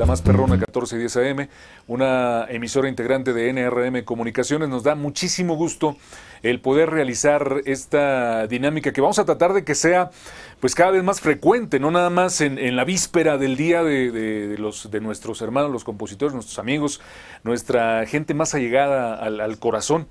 la más perrona 1410 AM, una emisora integrante de NRM Comunicaciones. Nos da muchísimo gusto el poder realizar esta dinámica que vamos a tratar de que sea pues cada vez más frecuente, no nada más en, la víspera del día de, los, de nuestros hermanos, los compositores, nuestros amigos, nuestra gente más allegada al, corazón.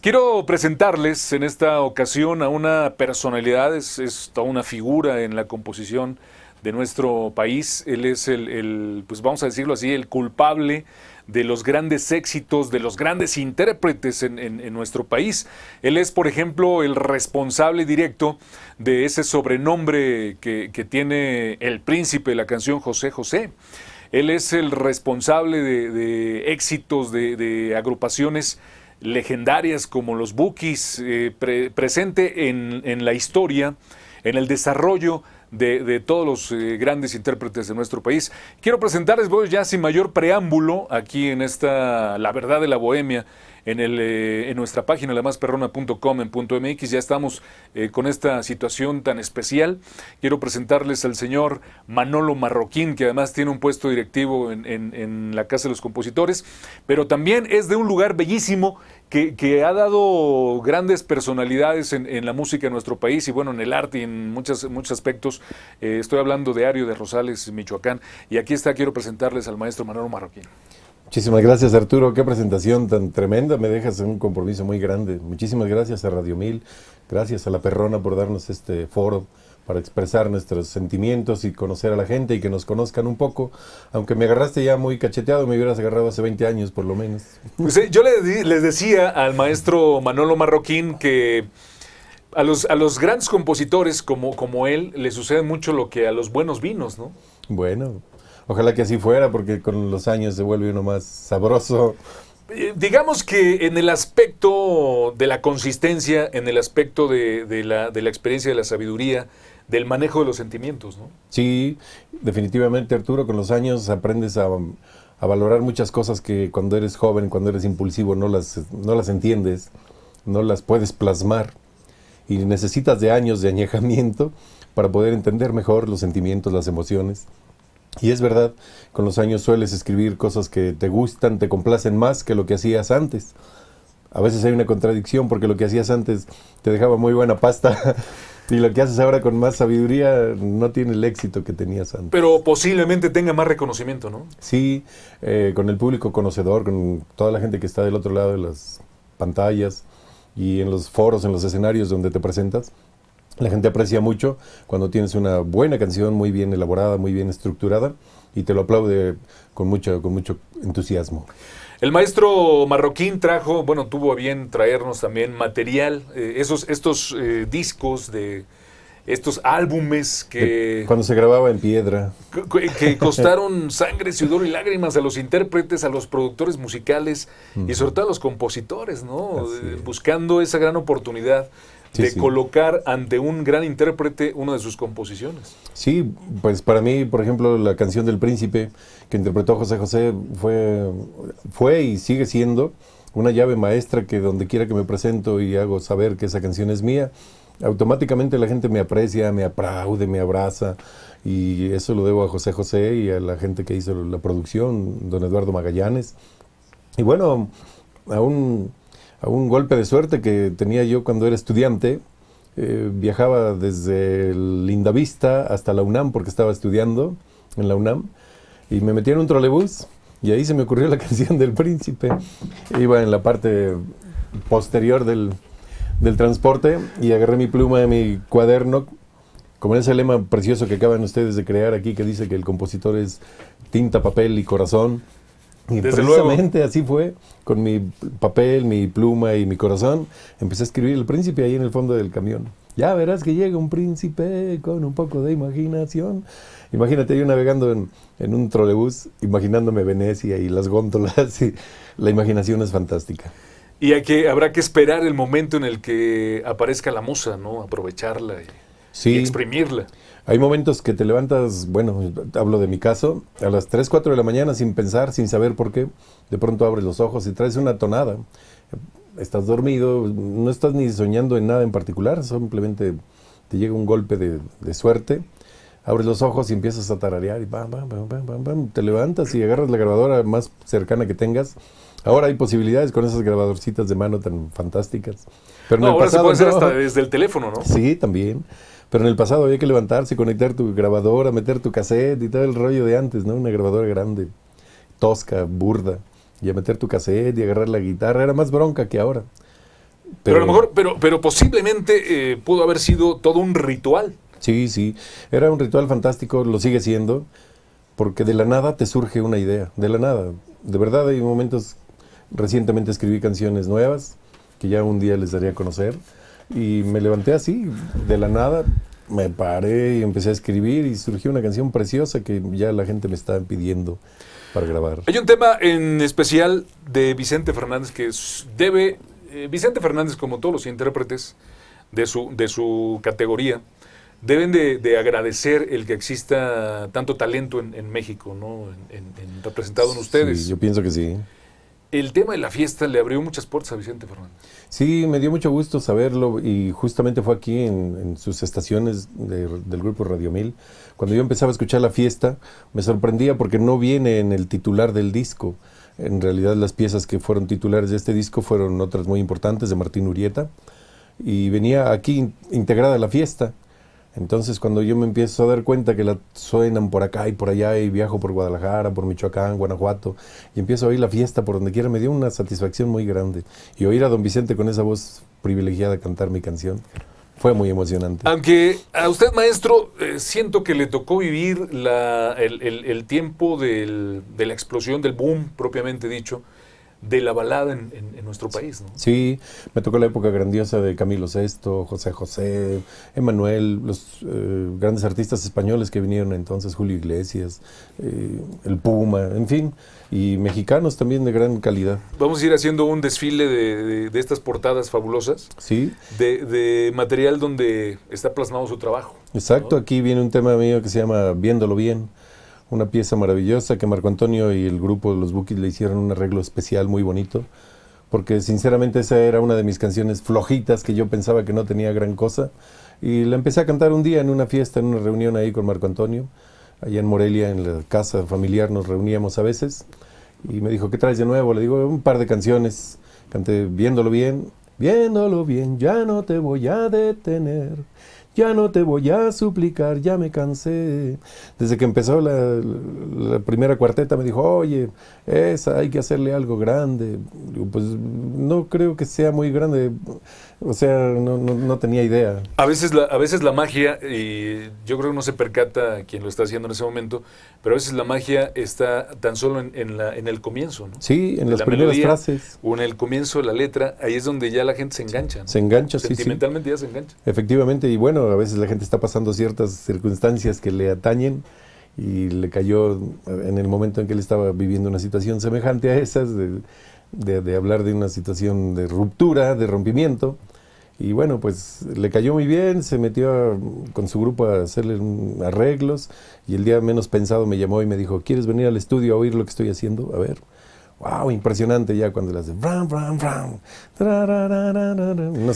Quiero presentarles en esta ocasión a una personalidad, es, es toda una figura en la composición de nuestro país. Él es el, pues vamos a decirlo así, el culpable de los grandes éxitos, de los grandes intérpretes en, nuestro país. Él es, por ejemplo, el responsable directo de ese sobrenombre que, tiene el príncipe de la canción José José. Él es el responsable de, éxitos de, agrupaciones legendarias como los Bookies, eh, presente en, en la historia, en el desarrollo de, todos los eh, grandes intérpretes de nuestro país. Quiero presentarles, voy ya sin mayor preámbulo aquí en esta La Verdad de la Bohemia, en, el, eh, en nuestra página, lamasperrona.com.mx, en punto .mx. Ya estamos eh, con esta situación tan especial. Quiero presentarles al señor Manolo Marroquín, que además tiene un puesto directivo en, la Casa de los Compositores, pero también es de un lugar bellísimo que, ha dado grandes personalidades en, la música en nuestro país y bueno, en el arte y en muchos aspectos. Eh, estoy hablando de Ario de Rosales, Michoacán, y aquí está, quiero presentarles al maestro Manolo Marroquín. Muchísimas gracias Arturo, qué presentación tan tremenda, me dejas un compromiso muy grande. Muchísimas gracias a Radio Mil, gracias a La Perrona por darnos este foro para expresar nuestros sentimientos y conocer a la gente y que nos conozcan un poco, aunque me agarraste ya muy cacheteado, me hubieras agarrado hace 20 años por lo menos. Pues, eh, yo les, decía al maestro Manolo Marroquín que... A los, a los, grandes compositores como, como él le sucede mucho lo que a los buenos vinos, ¿no? Bueno, Ojalá que así fuera, porque con los años se vuelve uno más sabroso. Eh, digamos que en el aspecto de la consistencia, en el aspecto de, la, experiencia, de la sabiduría, del manejo de los sentimientos, ¿no? Sí, definitivamente Arturo, con los años aprendes a, valorar muchas cosas que cuando eres joven, cuando eres impulsivo, no las, no las entiendes, no las puedes plasmar y necesitas de años de añejamiento para poder entender mejor los sentimientos, las emociones. Y es verdad, con los años sueles escribir cosas que te gustan, te complacen más que lo que hacías antes. A veces hay una contradicción porque lo que hacías antes te dejaba muy buena pasta y lo que haces ahora con más sabiduría no tiene el éxito que tenías antes. Pero posiblemente tenga más reconocimiento, ¿no? Sí, eh, con el público conocedor, con toda la gente que está del otro lado de las pantallas y en los foros, en los escenarios donde te presentas, la gente aprecia mucho cuando tienes una buena canción, muy bien elaborada, muy bien estructurada, y te lo aplaude con mucho, con mucho entusiasmo. El maestro marroquín trajo, bueno, tuvo a bien traernos también material, eh, esos, estos eh, discos de estos álbumes que... Cuando se grababa en piedra. Eh, que, costaron sangre, sudor y lágrimas a los intérpretes, a los productores musicales y sobre todo a los compositores, ¿no? Buscando esa gran oportunidad de colocar ante un gran intérprete una de sus composiciones. Sí, pues para mí, por ejemplo, la canción del príncipe que interpretó José José fue, fue y sigue siendo una llave maestra que donde quiera que me presento y hago saber que esa canción es mía, automáticamente la gente me aprecia, me aplaude, me abraza. Y eso lo debo a José José y a la gente que hizo la producción, don Eduardo Magallanes. Y bueno, aún a un golpe de suerte que tenía yo cuando era estudiante. Eh, viajaba desde Lindavista hasta la UNAM porque estaba estudiando en la UNAM y me metí en un trolebús y ahí se me ocurrió la canción del príncipe. Iba en la parte posterior del, del transporte y agarré mi pluma de mi cuaderno, como ese lema precioso que acaban ustedes de crear aquí que dice que el compositor es tinta, papel y corazón. Y precisamente así fue, con mi papel, mi pluma y mi corazón, empecé a escribir El Príncipe ahí en el fondo del camión. Ya verás que llega un príncipe con un poco de imaginación. Imagínate yo navegando en, un trolebús, imaginándome Venecia y las góndolas, la imaginación es fantástica. Y que, habrá que esperar el momento en el que aparezca la musa, ¿no? Aprovecharla y, sí. y exprimirla. Hay momentos que te levantas, bueno, hablo de mi caso, a las 3, 4 de la mañana sin pensar, sin saber por qué. De pronto abres los ojos y traes una tonada. Estás dormido, no estás ni soñando en nada en particular, simplemente te llega un golpe de, suerte. Abres los ojos y empiezas a tararear y bam, bam, bam, bam, te levantas y agarras la grabadora más cercana que tengas. Ahora hay posibilidades con esas grabadorcitas de mano tan fantásticas. Pero no, ahora pasado, se puede hacer hasta desde el teléfono, ¿no? Sí, también. Pero en el pasado había que levantarse, conectar tu grabadora, meter tu cassette y todo el rollo de antes, ¿no? Una grabadora grande, tosca, burda, y a meter tu cassette y agarrar la guitarra. Era más bronca que ahora. Pero, a lo mejor, pero, pero posiblemente eh, pudo haber sido todo un ritual. Sí, sí. Era un ritual fantástico, lo sigue siendo, porque de la nada te surge una idea. De la nada. De verdad hay momentos. Recientemente escribí canciones nuevas que ya un día les daría a conocer y me levanté así, de la nada, me paré y empecé a escribir y surgió una canción preciosa que ya la gente me estaba pidiendo para grabar. Hay un tema en especial de Vicente Fernández que debe, eh, Vicente Fernández como todos los intérpretes de su, de su categoría, deben de, agradecer el que exista tanto talento en, México, ¿no? representado en ustedes. yo pienso que sí el tema de la fiesta le abrió muchas puertas a Vicente Fernández. Sí, me dio mucho gusto saberlo y justamente fue aquí en, sus estaciones del grupo Radio 1000. Cuando yo empezaba a escuchar la fiesta, me sorprendía porque no viene en el titular del disco. En realidad las piezas que fueron titulares de este disco fueron otras muy importantes de Martín Urieta y venía aquí integrada la fiesta. Entonces, cuando yo me empiezo a dar cuenta que la suenan por acá y por allá, y viajo por Guadalajara, por Michoacán, Guanajuato, y empiezo a oír la fiesta por donde quiera, me dio una satisfacción muy grande. Y oír a don Vicente con esa voz privilegiada cantar mi canción. Fue muy emocionante. Aunque a usted, maestro, eh, siento que le tocó vivir el, tiempo de la explosión, del boom propiamente dicho, de la balada en, nuestro país. Sí, me tocó la época grandiosa de Camilo VI, José José, Emanuel, los eh, grandes artistas españoles que vinieron entonces, Julio Iglesias, eh, el Puma, en fin, y mexicanos también de gran calidad. Vamos a ir haciendo un desfile de, estas portadas fabulosas. Sí. De, material donde está plasmado su trabajo. Exacto, aquí viene un tema mío que se llama Viéndolo Bien una pieza maravillosa que Marco Antonio y el grupo de los Bukis le hicieron un arreglo especial muy bonito, porque sinceramente esa era una de mis canciones flojitas que yo pensaba que no tenía gran cosa, y la empecé a cantar un día en una fiesta, en una reunión ahí con Marco Antonio, allá en Morelia, en la casa familiar nos reuníamos a veces, y me dijo, ¿qué traes de nuevo? Le digo, un par de canciones, canté viéndolo bien, viéndolo bien, ya no te voy a detener ya no te voy a suplicar, ya me cansé. Desde que empezó la, primera cuarteta me dijo, oye, esa hay que hacerle algo grande. pues no creo que sea muy grande. O sea, no, no, tenía idea. A veces la, a veces la magia, y yo creo que no se percata quien lo está haciendo en ese momento, pero a veces la magia está tan solo en, la, en el comienzo, ¿no? Sí, en, las primeras frases. O en el comienzo de la letra, ahí es donde ya la gente se engancha. Se engancha, sí. Sentimentalmente ya se engancha. Efectivamente, y bueno, a veces la gente está pasando ciertas circunstancias que le atañen y le cayó en el momento en que él estaba viviendo una situación semejante a esas. De, de, hablar de una situación de ruptura, de rompimiento. Y bueno, pues le cayó muy bien, se metió con su grupo a hacerle arreglos y el día menos pensado me llamó y me dijo, ¿quieres venir al estudio a oír lo que estoy haciendo? A ver. ¡Wow! Impresionante ya cuando le hace unos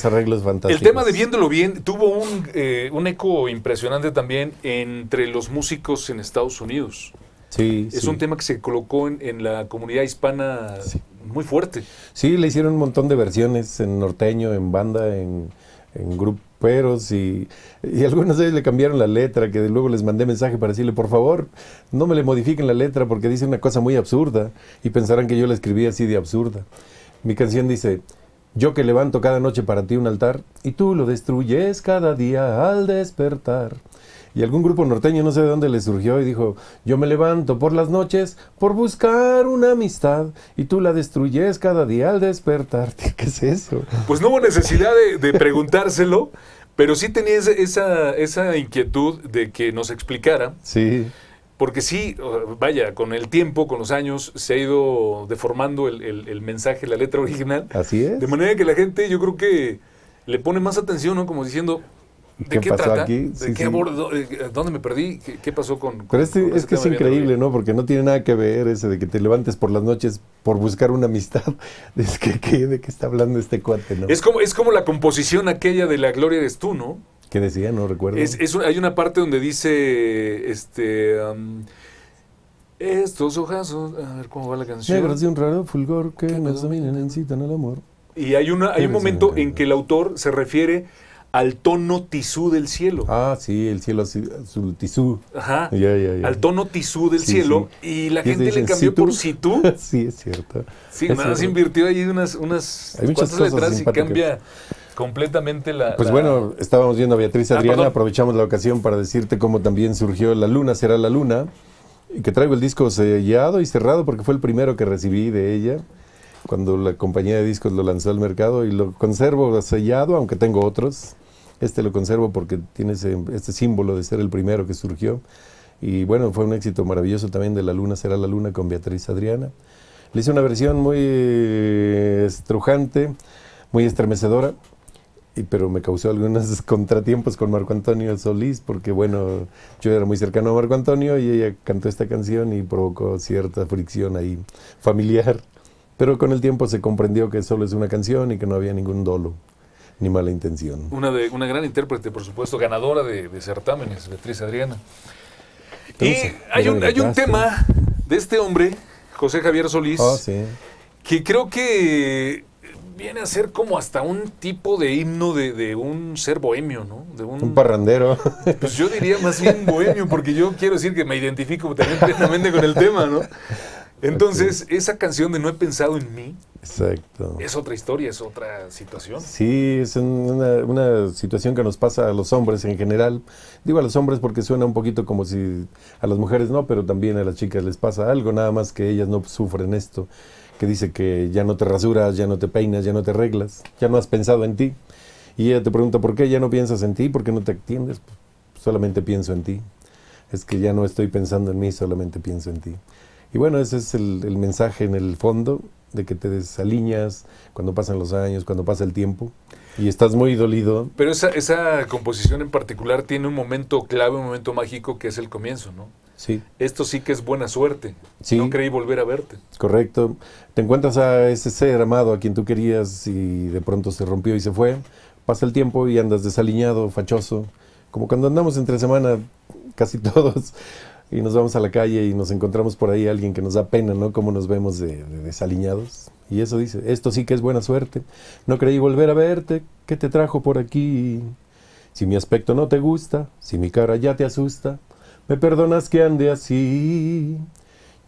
arreglos fantásticos. El tema de Viéndolo Bien tuvo un, eh, un eco impresionante también entre los músicos en Estados Unidos. Sí, es un tema que se colocó en, en la comunidad hispana muy fuerte. Sí, le hicieron un montón de versiones en norteño, en banda, en, en gruperos y, y algunas veces le cambiaron la letra, que luego les mandé mensaje para decirle, por favor, no me le modifiquen la letra porque dice una cosa muy absurda y pensarán que yo la escribí así de absurda. Mi canción dice, yo que levanto cada noche para ti un altar y tú lo destruyes cada día al despertar. Y algún grupo norteño, no sé de dónde le surgió, y dijo, yo me levanto por las noches por buscar una amistad, y tú la destruyes cada día al despertarte. ¿Qué es eso? Pues no hubo necesidad de, preguntárselo, pero sí tenía esa, esa inquietud de que nos explicara. Sí. Porque sí, vaya, con el tiempo, con los años, se ha ido deformando el, el, mensaje, la letra original. Así es. De manera que la gente, yo creo que le pone más atención, ¿no? Como diciendo, ¿Qué, pasó aquí? ¿De qué eh, eh, ¿Dónde me perdí? ¿Qué, pasó con.? Pero es que es este increíble, ¿no? Porque no tiene nada que ver ese de que te levantes por las noches por buscar una amistad. Es que, ¿De qué está hablando este cuate, no? Es como, es como la composición aquella de La Gloria eres tú, ¿no? ¿Qué decía, no recuerdo. hay una parte donde dice. Este. estos hojas A ver cómo va la canción. Negros de un raro fulgor que nos dominan, el amor. Y hay, una, hay un momento en que el autor se refiere al tono tizú del cielo. Ah, sí, el cielo su tizú. Ajá. Al tono tizú del cielo. Y la gente le cambió por sitú. sí, es cierto. Sí, más invirtió ahí unas, unas letras y cambia completamente la... Pues bueno, estábamos viendo a Beatriz ah, Adriana, aprovechamos la ocasión para decirte cómo también surgió La Luna, será la Luna, Y que traigo el disco sellado y cerrado porque fue el primero que recibí de ella cuando la compañía de discos lo lanzó al mercado y lo conservo sellado, aunque tengo otros. Este lo conservo porque tiene este símbolo de ser el primero que surgió. Y bueno, fue un éxito maravilloso también de La Luna será la Luna con Beatriz Adriana. Le hice una versión muy estrujante, muy estremecedora, y, pero me causó algunos contratiempos con Marco Antonio Solís, porque bueno, yo era muy cercano a Marco Antonio y ella cantó esta canción y provocó cierta fricción ahí familiar. Pero con el tiempo se comprendió que solo es una canción y que no había ningún dolo ni mala intención. Una, de, una gran intérprete, por supuesto, ganadora de, certámenes, Beatriz Adriana. y hay un, hay un tema de este hombre, José Javier Solís, ah, que creo que viene a ser como hasta un tipo de himno de, un ser bohemio, ¿no? De un, un, parrandero. Pues yo diría más bien bohemio, porque yo quiero decir que me identifico también plenamente con el tema, ¿no? Entonces, esa canción de No he pensado en mí. Exacto. Es otra historia, es otra situación. Sí, es una, una, situación que nos pasa a los hombres en general. Digo a los hombres porque suena un poquito como si a las mujeres no, pero también a las chicas les pasa algo, nada más que ellas no sufren esto, que dice que ya no te rasuras, ya no te peinas, ya no te arreglas, ya no has pensado en ti. Y ella te pregunta, ¿por qué ya no piensas en ti? ¿Por qué no te atiendes? solamente pienso en ti. Es que ya no estoy pensando en mí, solamente pienso en ti. Y bueno, ese es el, mensaje en el fondo, de que te desaliñas cuando pasan los años, cuando pasa el tiempo y estás muy dolido. Pero esa, esa composición en particular tiene un momento clave, un momento mágico que es el comienzo, ¿no? Sí. Esto sí que es buena suerte. Sí. No creí volver a verte. Correcto. Te encuentras a ese ser amado a quien tú querías y de pronto se rompió y se fue. Pasa el tiempo y andas desaliñado, fachoso. Como cuando andamos entre semana casi todos y nos vamos a la calle y nos encontramos por ahí alguien que nos da pena, ¿no? Cómo nos vemos de, desaliñados. Y eso dice, esto sí que es buena suerte. No creí volver a verte, ¿qué te trajo por aquí? Si mi aspecto no te gusta, si mi cara ya te asusta, me perdonas que ande así.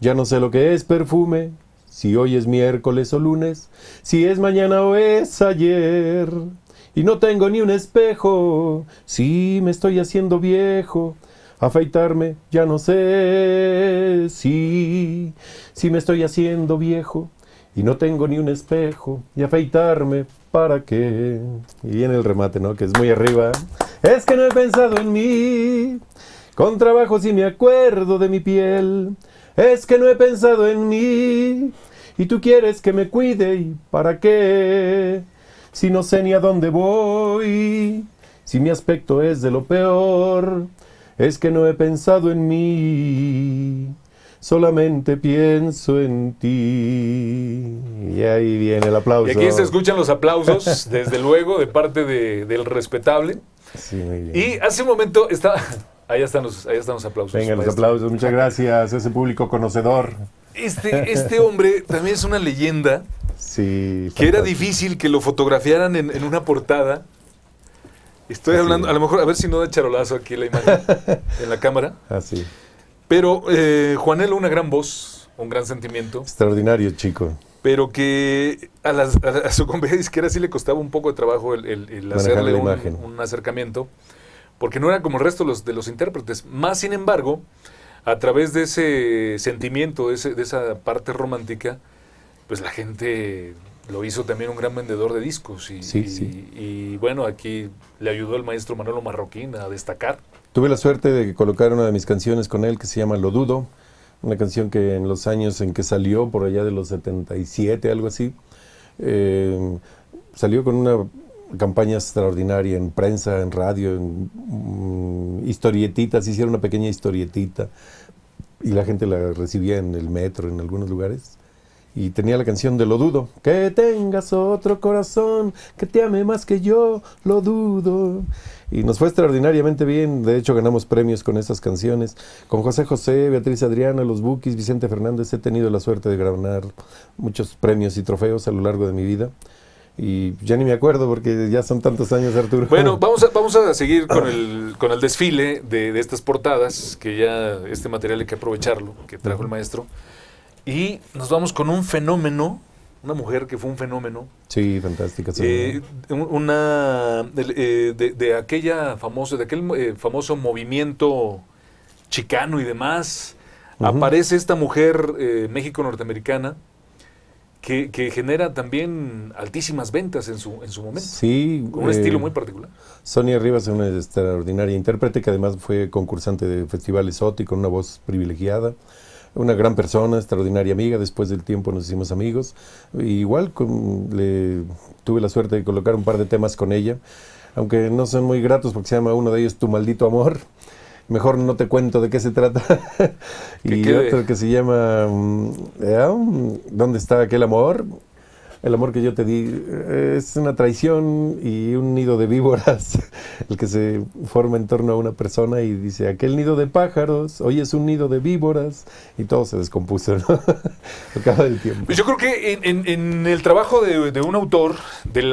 Ya no sé lo que es perfume, si hoy es miércoles o lunes, si es mañana o es ayer. Y no tengo ni un espejo, sí me estoy haciendo viejo, afeitarme, ya no sé si, si me estoy haciendo viejo y no tengo ni un espejo y afeitarme, ¿para qué? Y viene el remate, ¿no? Que es muy arriba. Es que no he pensado en mí, con trabajo si me acuerdo de mi piel. Es que no he pensado en mí, y tú quieres que me cuide, ¿y para qué? Si no sé ni a dónde voy, si mi aspecto es de lo peor es que no he pensado en mí, solamente pienso en ti. Y ahí viene el aplauso. Y aquí se escuchan los aplausos, desde luego, de parte del respetable. Sí, muy bien. Y hace un momento estaba, ahí están los, están los aplausos. Venga, los aplausos. Muchas gracias ese público conocedor. Este, este, hombre también es una leyenda. Sí. Que era difícil que lo fotografiaran en, en una portada. Estoy hablando, a lo mejor, a ver si no da charolazo aquí la imagen en la cámara. Así. Pero eh, Juanelo, una gran voz, un gran sentimiento. Extraordinario, chico. Pero que a, las, a su sí le costaba un poco de trabajo el, hacerle un, acercamiento, porque no era como el resto de los, intérpretes. Más sin embargo, a través de ese sentimiento, de esa parte romántica, pues la gente lo hizo también un gran vendedor de discos. Y, sí, sí. y, bueno, aquí le ayudó el maestro Manolo Marroquín a destacar. Tuve la suerte de colocar una de mis canciones con él que se llama Lo Dudo, una canción que en los años en que salió, por allá de los 77, algo así, eh, salió con una campaña extraordinaria en prensa, en radio, en mm, historietitas, hicieron una pequeña historietita y la gente la recibía en el metro, en algunos lugares y tenía la canción de Lo Dudo. Que tengas otro corazón, que te ame más que yo, lo dudo. Y nos fue extraordinariamente bien, de hecho ganamos premios con esas canciones. Con José José, Beatriz Adriana, Los Bukis, Vicente Fernández, he tenido la suerte de ganar muchos premios y trofeos a lo largo de mi vida. Y ya ni me acuerdo porque ya son tantos años, Arturo. Bueno, vamos a, vamos a seguir con el, con el desfile de, de estas portadas, que ya este material hay que aprovecharlo, que trajo el maestro. Y nos vamos con un fenómeno, una mujer que fue un fenómeno. Sí, fantástica. Eh, una eh, de, aquella famosa, de aquel eh, famoso movimiento chicano y demás. Aparece esta mujer México-norteamericana que, genera también altísimas ventas en su, en su momento. Sí. un estilo muy particular. Sonia Rivas es una extraordinaria intérprete que además fue concursante de Festival Exótico, una voz privilegiada una gran persona, extraordinaria amiga, después del tiempo nos hicimos amigos. Igual tuve la suerte de colocar un par de temas con ella, aunque no son muy gratos porque se llama uno de ellos Tu maldito amor. Mejor no te cuento de qué se trata. y otro que se llama mm, eh, um, ¿Dónde está aquel amor? el amor que yo te di eh, es una traición y un nido de víboras, el que se forma en torno a una persona y dice, aquel nido de pájaros, hoy es un nido de víboras, y todo se descompuso, ¿no? Yo creo que en, el trabajo de, un autor de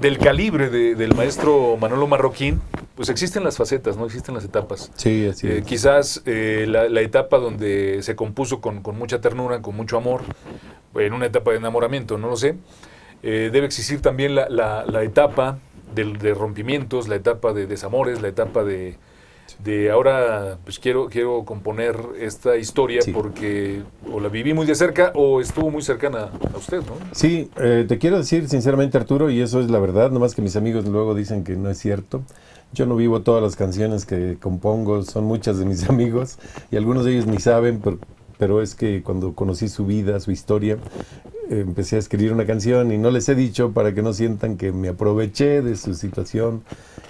del calibre del maestro Manolo Marroquín, pues existen las facetas, ¿no? Existen las etapas. Sí, así eh, Quizás eh, la, etapa donde se compuso con mucha ternura, con mucho amor, en una etapa de enamoramiento, no lo sé. Eh, debe existir también la, etapa de, rompimientos, la etapa de desamores, la etapa de, ahora pues quiero, quiero componer esta historia porque o la viví muy de cerca o estuvo muy cercana a usted, ¿no? Sí, eh, te quiero decir sinceramente Arturo, y eso es la verdad, nomás que mis amigos luego dicen que no es cierto. Yo no vivo todas las canciones que compongo, son muchas de mis amigos y algunos de ellos ni saben por, pero es que cuando conocí su vida, su historia, empecé a escribir una canción y no les he dicho para que no sientan que me aproveché de su situación,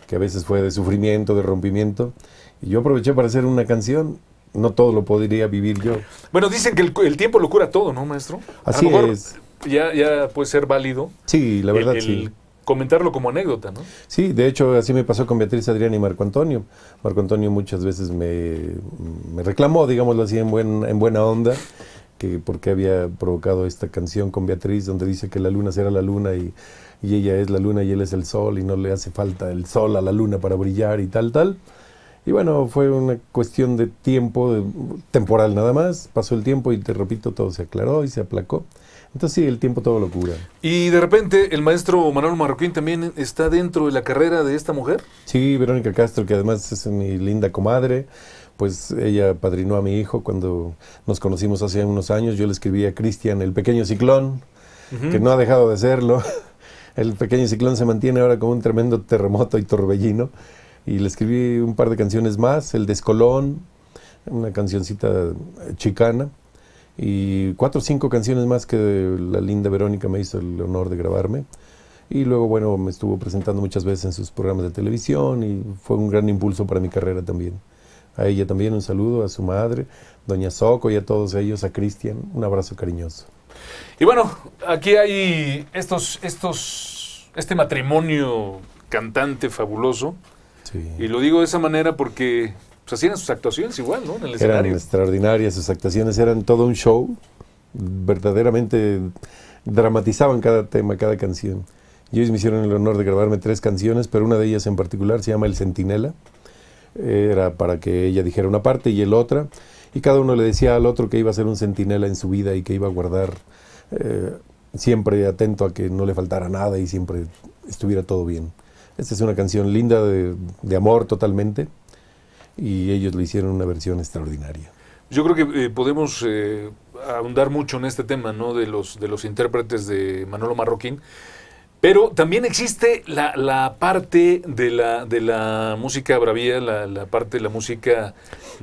que a veces fue de sufrimiento, de rompimiento, y yo aproveché para hacer una canción. No todo lo podría vivir yo. Bueno, dicen que el, tiempo lo cura todo, ¿no, maestro? Así a lo mejor es. Ya, ya puede ser válido. Sí, la verdad sí comentarlo como anécdota, ¿no? Sí, de hecho así me pasó con Beatriz Adrián y Marco Antonio. Marco Antonio muchas veces me, reclamó, digámoslo así, en, buen, en buena onda, que porque había provocado esta canción con Beatriz, donde dice que la luna será la luna y, ella es la luna y él es el sol y no le hace falta el sol a la luna para brillar y tal, tal. Y bueno, fue una cuestión de tiempo, temporal nada más. Pasó el tiempo y te repito, todo se aclaró y se aplacó. Entonces sí, el tiempo todo lo cura. Y de repente el maestro Manuel Marroquín también está dentro de la carrera de esta mujer. Sí, Verónica Castro, que además es mi linda comadre, pues ella padrinó a mi hijo cuando nos conocimos hace unos años. Yo le escribí a Cristian El Pequeño Ciclón, que no ha dejado de serlo. El Pequeño Ciclón se mantiene ahora como un tremendo terremoto y torbellino. Y le escribí un par de canciones más, El Descolón, una cancioncita chicana y cuatro o cinco canciones más que la linda Verónica me hizo el honor de grabarme. Y luego, bueno, me estuvo presentando muchas veces en sus programas de televisión y fue un gran impulso para mi carrera también. A ella también un saludo, a su madre, doña Soco y a todos ellos, a Cristian, un abrazo cariñoso. Y bueno, aquí hay estos, estos, este matrimonio cantante fabuloso. Y lo digo de esa manera porque pues hacían sus actuaciones igual, ¿no? En el eran extraordinarias, sus actuaciones eran todo un show, verdaderamente dramatizaban cada tema, cada canción. Y ellos me hicieron el honor de grabarme tres canciones, pero una de ellas en particular se llama El Centinela. Era para que ella dijera una parte y el otra. Y cada uno le decía al otro que iba a ser un centinela en su vida y que iba a guardar eh, siempre atento a que no le faltara nada y siempre estuviera todo bien. Esta es una canción linda de, de amor totalmente y ellos le hicieron una versión extraordinaria. Yo creo que eh, podemos eh, ahondar mucho en este tema, ¿no? De los, de los intérpretes de Manolo Marroquín. Pero también existe la, la parte de la, de la música bravía, la, la, parte de la música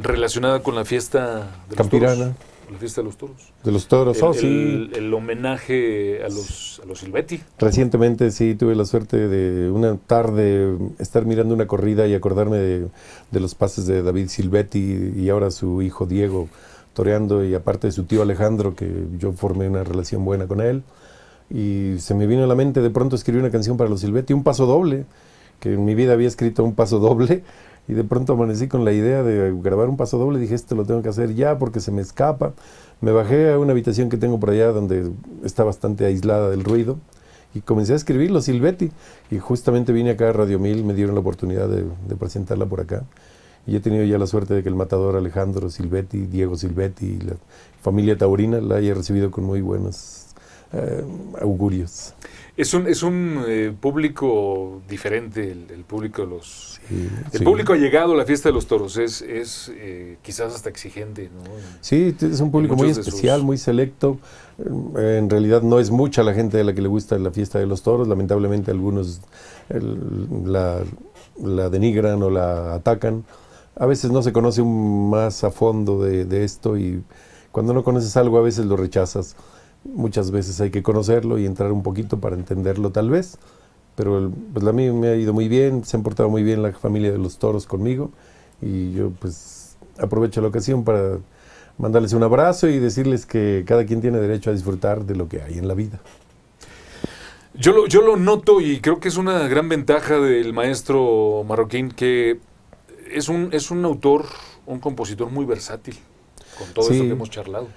relacionada con la fiesta de Campirana. La fiesta de los toros. De los toros, oh, sí. El, homenaje a los, a los Silvetti. Recientemente sí tuve la suerte de una tarde estar mirando una corrida y acordarme de, los pases de David Silvetti y ahora su hijo Diego toreando y aparte de su tío Alejandro, que yo formé una relación buena con él. Y se me vino a la mente de pronto escribir una canción para los Silvetti, un paso doble que en mi vida había escrito un paso doble, y de pronto amanecí con la idea de grabar un paso doble. Dije, esto lo tengo que hacer ya porque se me escapa. Me bajé a una habitación que tengo por allá donde está bastante aislada del ruido y comencé a escribirlo, Silvetti. Y justamente vine acá a Radio 1000, me dieron la oportunidad de, presentarla por acá. Y he tenido ya la suerte de que el matador Alejandro Silvetti, Diego Silvetti y la familia taurina la haya recibido con muy buenos eh, augurios es un, es un eh, público diferente, el, público de los... el público ha llegado a la fiesta de los toros, es, es eh, quizás hasta exigente, ¿no? Sí, es un público muy especial, muy selecto. Eh, en realidad no es mucha la gente a la que le gusta la fiesta de los toros, lamentablemente algunos la, denigran o la atacan. A veces no se conoce más a fondo de esto y cuando no conoces algo a veces lo rechazas. Muchas veces hay que conocerlo y entrar un poquito para entenderlo tal vez, pero pues a mí me ha ido muy bien, se ha portado muy bien la familia de los toros conmigo y yo pues aprovecho la ocasión para mandarles un abrazo y decirles que cada quien tiene derecho a disfrutar de lo que hay en la vida. Yo lo, yo lo noto y creo que es una gran ventaja del maestro marroquín que es un, es un autor, un compositor muy versátil, con todo eso que hemos charlado.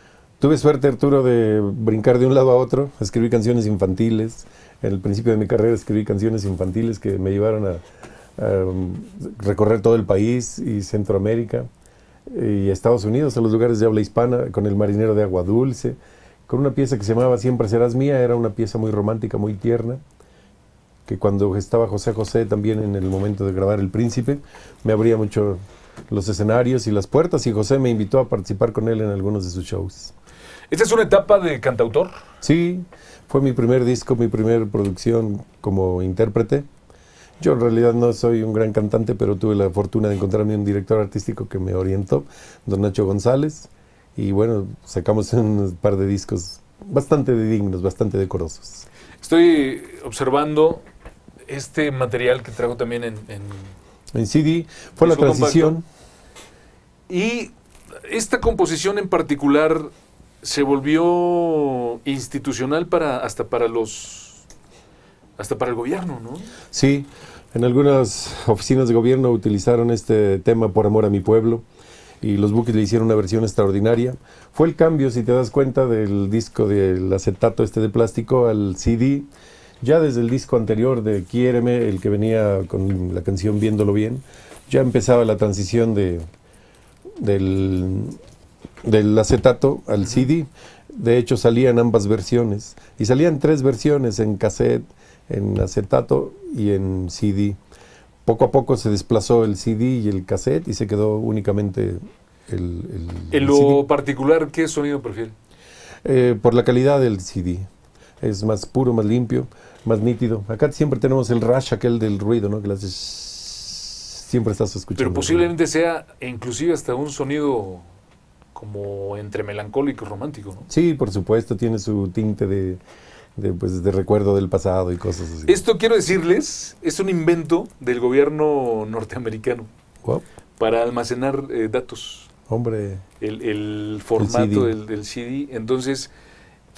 Tuve suerte, Arturo, de brincar de un lado a otro. Escribí canciones infantiles. En el principio de mi carrera escribí canciones infantiles que me llevaron a, um, recorrer todo el país y Centroamérica y Estados Unidos, a los lugares de habla hispana, con El marinero de agua dulce, con una pieza que se llamaba Siempre serás mía, era una pieza muy romántica, muy tierna, que cuando estaba José José también en el momento de grabar El Príncipe, me abría mucho los escenarios y las puertas y José me invitó a participar con él en algunos de sus shows. ¿Esta es una etapa de cantautor? Sí, fue mi primer disco, mi primera producción como intérprete. Yo en realidad no soy un gran cantante, pero tuve la fortuna de encontrarme un director artístico que me orientó, don Nacho González, y bueno, sacamos un par de discos bastante dignos, bastante decorosos. Estoy observando este material que trajo también en... En, CD, fue la transición. Y esta composición en particular se volvió institucional para hasta para los hasta para el gobierno, ¿no? Sí, en algunas oficinas de gobierno utilizaron este tema por amor a mi pueblo y los buques le hicieron una versión extraordinaria. Fue el cambio, si te das cuenta, del disco del acetato este de plástico al CD. Ya desde el disco anterior de Quiéreme, el que venía con la canción Viéndolo Bien, ya empezaba la transición de, del del acetato al CD. De hecho, salían ambas versiones. Y salían tres versiones, en cassette, en acetato y en CD. Poco a poco se desplazó el CD y el cassette y se quedó únicamente el, ¿En lo particular, ¿qué sonido prefiere? Eh, por la calidad del CD. Es más puro, más limpio, más nítido. Acá siempre tenemos el rush aquel del ruido, ¿no? Que siempre estás escuchando. Pero posiblemente sea inclusive hasta un sonido como entre melancólico y romántico, ¿no? Sí, por supuesto, tiene su tinte de, pues, de recuerdo del pasado y cosas así. Esto quiero decirles, es un invento del gobierno norteamericano para almacenar eh, datos. Hombre. El, el formato Del, CD. Entonces,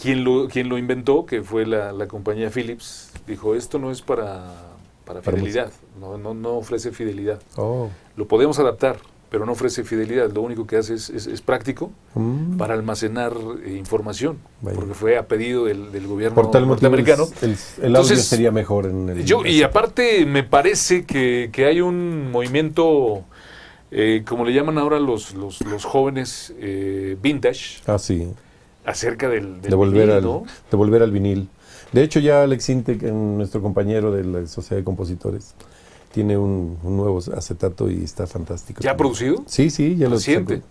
quien lo, quien lo inventó, que fue la, compañía Philips, dijo, esto no es para, para, fidelidad, no, no, ofrece fidelidad. Oh. Lo podemos adaptar pero no ofrece fidelidad, lo único que hace es, práctico mm. para almacenar eh, información, porque fue a pedido del, gobierno norteamericano. El, el, audio sería mejor en el... Yo, y aparte me parece que, hay un movimiento... Eh, como le llaman ahora los, los, jóvenes eh, vintage. Ah, Acerca del, volver vinil, al, De volver al vinil. De hecho, ya Alex Intec, nuestro compañero de la Sociedad de Compositores, tiene un, nuevo acetato y está fantástico. ¿Ya ha producido? Sí, sí, ya lo siente.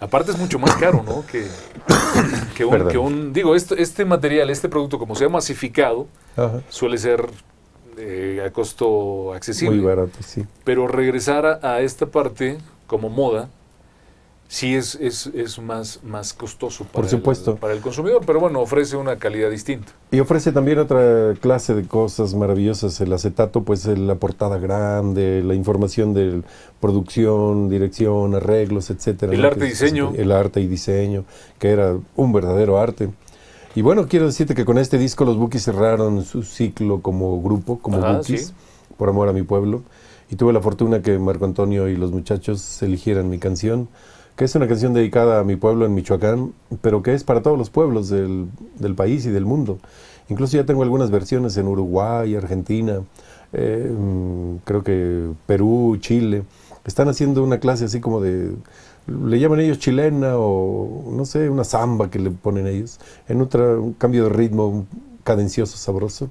Aparte es mucho más caro, ¿no? Que, un, Digo, este, este material, este producto, como sea masificado, suele ser eh, a costo accesible. Muy barato, sí. Pero regresar a esta parte como moda, sí es, es, es más, más costoso para, Por supuesto. El, para el consumidor, pero bueno, ofrece una calidad distinta. Y ofrece también otra clase de cosas maravillosas, el acetato, pues la portada grande, la información de producción, dirección, arreglos, etcétera. El arte y diseño. El arte y diseño, que era un verdadero arte. Y bueno, quiero decirte que con este disco los Bookies cerraron su ciclo como grupo, como Bookies, por amor a mi pueblo. Y tuve la fortuna que Marco Antonio y los muchachos eligieran mi canción que es una canción dedicada a mi pueblo en Michoacán, pero que es para todos los pueblos del, del país y del mundo. Incluso ya tengo algunas versiones en Uruguay, Argentina, eh, mm, creo que Perú, Chile. Están haciendo una clase así como de, le llaman ellos chilena o no sé, una samba que le ponen ellos, en otra, un cambio de ritmo cadencioso, sabroso.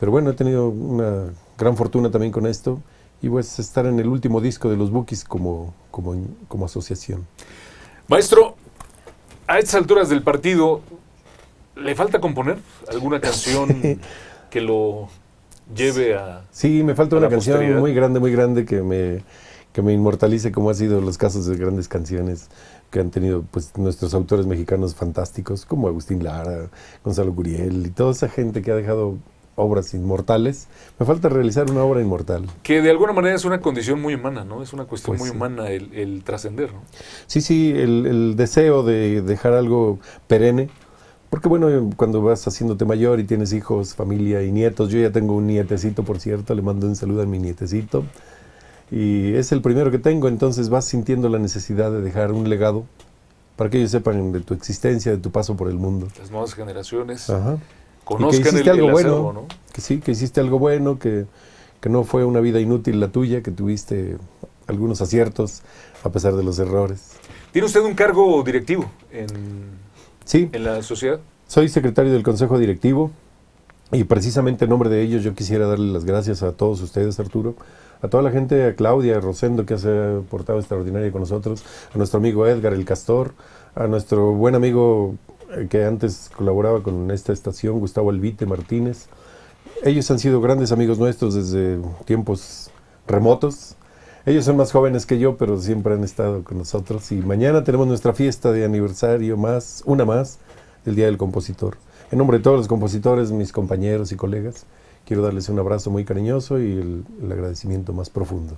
Pero bueno, he tenido una gran fortuna también con esto y pues estar en el último disco de los Bookies como, como, como asociación. Maestro, a estas alturas del partido, ¿le falta componer alguna canción que lo lleve a... Sí, me falta una canción muy grande, muy grande que me, que me inmortalice como ha sido los casos de grandes canciones que han tenido pues nuestros autores mexicanos fantásticos como Agustín Lara, Gonzalo Curiel y toda esa gente que ha dejado obras inmortales. Me falta realizar una obra inmortal. Que de alguna manera es una condición muy humana, ¿no? Es una cuestión pues muy humana el, trascender, ¿no? Sí, sí, el, el, deseo de dejar algo perenne. Porque bueno, cuando vas haciéndote mayor y tienes hijos, familia y nietos, yo ya tengo un nietecito, por cierto, le mando un saludo a mi nietecito. Y es el primero que tengo, entonces vas sintiendo la necesidad de dejar un legado para que ellos sepan de tu existencia, de tu paso por el mundo. Las nuevas generaciones. Ajá que hiciste algo bueno, Que sí, que hiciste algo bueno, que, que no fue una vida inútil la tuya, que tuviste algunos aciertos a pesar de los errores. ¿Tiene usted un cargo directivo en, sí. en la sociedad? Soy secretario del Consejo Directivo y precisamente en nombre de ellos yo quisiera darle las gracias a todos ustedes, Arturo, a toda la gente, a Claudia, a Rosendo que hace ha portado extraordinaria con nosotros, a nuestro amigo Edgar el Castor, a nuestro buen amigo que antes colaboraba con esta estación, Gustavo Alvite Martínez. Ellos han sido grandes amigos nuestros desde tiempos remotos. Ellos son más jóvenes que yo, pero siempre han estado con nosotros. Y mañana tenemos nuestra fiesta de aniversario más, una más, del Día del Compositor. En nombre de todos los compositores, mis compañeros y colegas, quiero darles un abrazo muy cariñoso y el, agradecimiento más profundo.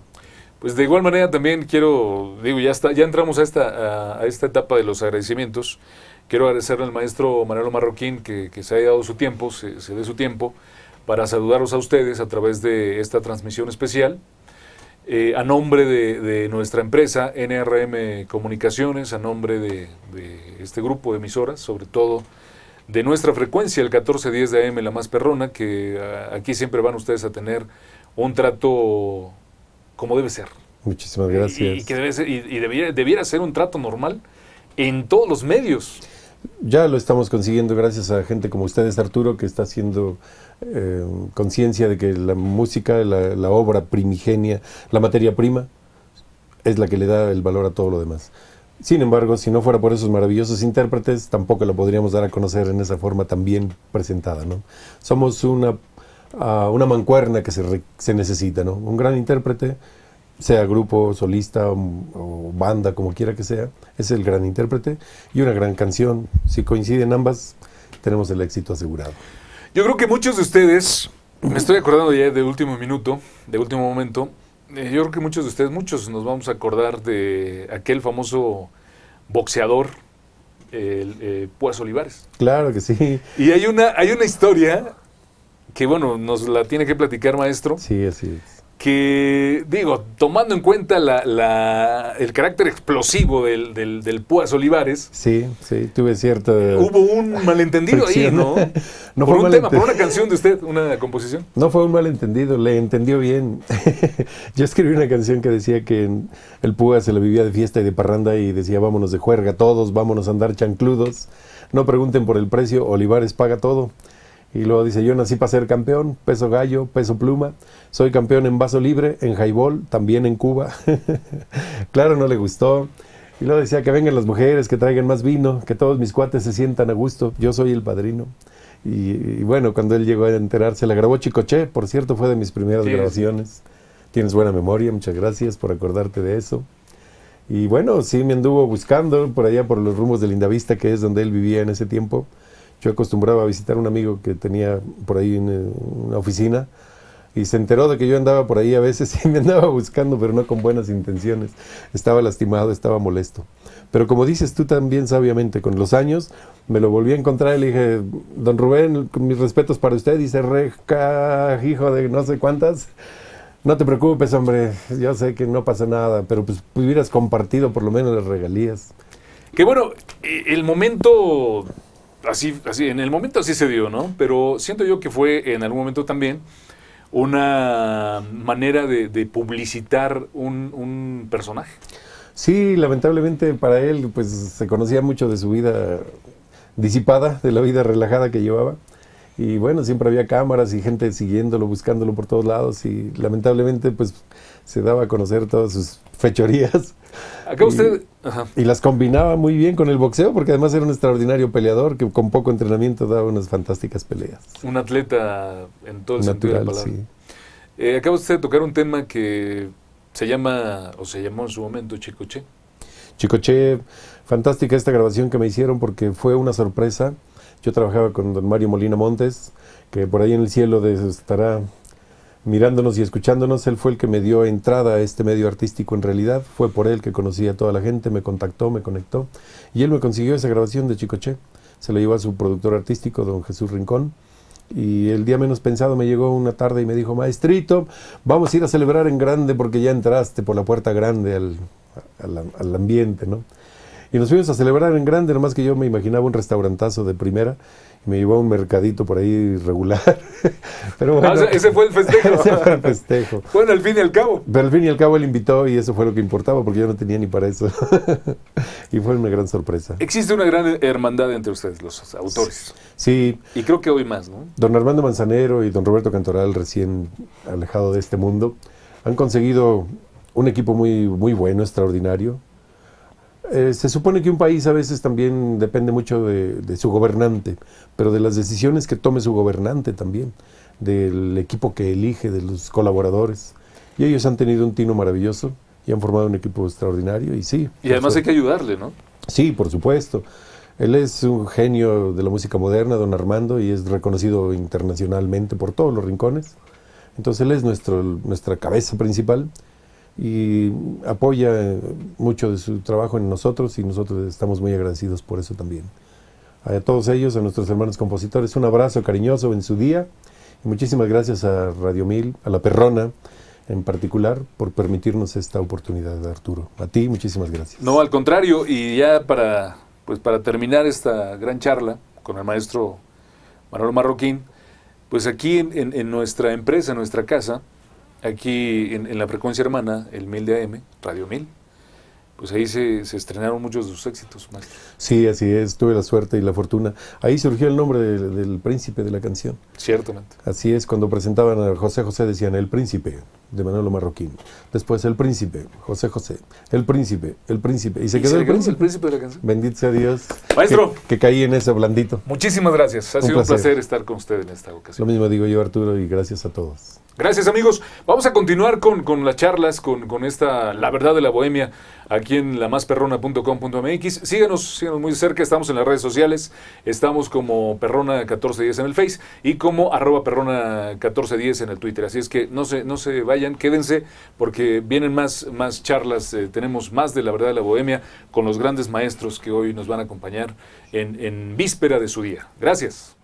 Pues de igual manera también quiero, digo, ya, está, ya entramos a esta, a esta etapa de los agradecimientos. Quiero agradecerle al maestro Manuel Marroquín que, se haya dado su tiempo, se, dé su tiempo, para saludarlos a ustedes a través de esta transmisión especial. Eh, a nombre de, nuestra empresa NRM Comunicaciones, a nombre de, este grupo de emisoras, sobre todo de nuestra frecuencia, el 1410 de AM, la más perrona, que ah, aquí siempre van ustedes a tener un trato como debe ser. Muchísimas gracias. Y, que debiera, debiera ser un trato normal en todos los medios. Ya lo estamos consiguiendo gracias a gente como ustedes, Arturo, que está haciendo eh, conciencia de que la música, la, obra primigenia, la materia prima, es la que le da el valor a todo lo demás. Sin embargo, si no fuera por esos maravillosos intérpretes, tampoco lo podríamos dar a conocer en esa forma tan bien presentada. ¿no? Somos una, ah, una mancuerna que se, se necesita, ¿no? un gran intérprete, sea grupo, solista o, banda, como quiera que sea, es el gran intérprete y una gran canción. Si coinciden ambas, tenemos el éxito asegurado. Yo creo que muchos de ustedes, me estoy acordando ya de último minuto, de último momento, eh, yo creo que muchos de ustedes, muchos nos vamos a acordar de aquel famoso boxeador, el, eh, Olivares. Claro que sí. Y hay una, hay una historia que, bueno, nos la tiene que platicar maestro. Sí, así es que, digo, tomando en cuenta la, el carácter explosivo del, del, Púas Olivares. Sí, sí, tuve cierto. Hubo un malentendido ahí, ¿no? no por fue un, tema, por una canción de usted, una composición. No fue un malentendido, le entendió bien. Yo escribí una canción que decía que el Púas se la vivía de fiesta y de parranda y decía, vámonos de juerga todos, vámonos a andar chancludos. No pregunten por el precio, Olivares paga todo. Y luego dice, yo nací para ser campeón, peso gallo, peso pluma, soy campeón en vaso libre, en highball, también en Cuba. claro, no le gustó. Y luego decía, que vengan las mujeres, que traigan más vino, que todos mis cuates se sientan a gusto, yo soy el padrino. Y, bueno, cuando él llegó a enterarse, la grabó Chicoche, por cierto, fue de mis primeras grabaciones. Tienes buena memoria, muchas gracias por acordarte de eso. Y bueno, sí me anduvo buscando por allá, por los rumbos de Lindavista, que es donde él vivía en ese tiempo. Yo acostumbraba a visitar a un amigo que tenía por ahí una, oficina y se enteró de que yo andaba por ahí a veces y me andaba buscando, pero no con buenas intenciones. Estaba lastimado, estaba molesto. Pero como dices tú también sabiamente, con los años me lo volví a encontrar y le dije, don Rubén, mis respetos para usted, dice reca, hijo de no sé cuántas. No te preocupes, hombre, yo sé que no pasa nada, pero pues hubieras compartido por lo menos las regalías. Que bueno, e, el momento así, así, en el momento así se dio, ¿no? Pero siento yo que fue en algún momento también una manera de, publicitar un, personaje. Sí, lamentablemente para él, pues se conocía mucho de su vida disipada, de la vida relajada que llevaba. Y bueno, siempre había cámaras y gente siguiéndolo, buscándolo por todos lados y lamentablemente pues se daba a conocer todas sus fechorías. Acá usted... Y, las combinaba muy bien con el boxeo, porque además era un extraordinario peleador que con poco entrenamiento daba unas fantásticas peleas. Un atleta en todo el sentido de la palabra. Sí. Eh, acaba usted de tocar un tema que se llama, o se llamó en su momento, Chicoche. Chicoche, fantástica esta grabación que me hicieron porque fue una sorpresa. Yo trabajaba con don Mario Molina Montes, que por ahí en el cielo de, estará mirándonos y escuchándonos. Él fue el que me dio entrada a este medio artístico en realidad. Fue por él que conocí a toda la gente, me contactó, me conectó. Y él me consiguió esa grabación de Chicoche. Se la llevó a su productor artístico, don Jesús Rincón. Y el día menos pensado me llegó una tarde y me dijo, maestrito, vamos a ir a celebrar en grande porque ya entraste por la puerta grande al, al ambiente, ¿no? Y nos fuimos a celebrar en grande, nomás que yo me imaginaba un restaurantazo de primera me llevó a un mercadito por ahí regular. Pero ah, bueno, ese fue el festejo. Bueno, al fin y al cabo. Pero al fin y al cabo él invitó y eso fue lo que importaba porque yo no tenía ni para eso. y fue una gran sorpresa. Existe una gran hermandad entre ustedes, los autores. Sí. sí. Y creo que hoy más, ¿no? Don Armando Manzanero y don Roberto Cantoral, recién alejado de este mundo, han conseguido un equipo muy, muy bueno, extraordinario eh, se supone que un país a veces también depende mucho de, su gobernante, pero de las decisiones que tome su gobernante también, del equipo que elige, de los colaboradores. Y ellos han tenido un tino maravilloso y han formado un equipo extraordinario y sí. Y además hay que ayudarle, ¿no? Sí, por supuesto. Él es un genio de la música moderna, don Armando, y es reconocido internacionalmente por todos los rincones. Entonces él es nuestro, nuestra cabeza principal y apoya mucho de su trabajo en nosotros y nosotros estamos muy agradecidos por eso también. A todos ellos, a nuestros hermanos compositores, un abrazo cariñoso en su día y muchísimas gracias a Radio Mil, a La Perrona en particular por permitirnos esta oportunidad, Arturo. A ti muchísimas gracias. No, al contrario, y ya para, pues para terminar esta gran charla con el maestro Manuel Marroquín, pues aquí en, en nuestra empresa, en nuestra casa, aquí en, la frecuencia hermana, el 1000 de AM, Radio 1000, pues ahí se, estrenaron muchos de sus éxitos, maestro. Sí, así es, tuve la suerte y la fortuna. Ahí surgió el nombre del, príncipe de la canción. Ciertamente. Así es, cuando presentaban a José José decían El príncipe, de Manolo Marroquín. Después El príncipe, José José, El príncipe, El príncipe. Y se, quedó, el quedó, el, príncipe. de la canción. Bendito sea Dios. Maestro. Que, caí en ese blandito. Muchísimas gracias. Ha sido un placer estar con usted en esta ocasión. Lo mismo digo yo, Arturo, y gracias a todos. Gracias amigos. Vamos a continuar con, las charlas, con, esta La Verdad de la Bohemia, aquí en lamasperrona.com.mx. Síganos, síganos muy cerca, estamos en las redes sociales, estamos como perrona1410 en el Face y como arroba perrona1410 en el Twitter. Así es que no se, no se vayan, quédense porque vienen más, más charlas, eh, tenemos más de La Verdad de la Bohemia con los grandes maestros que hoy nos van a acompañar en, en víspera de su día. Gracias.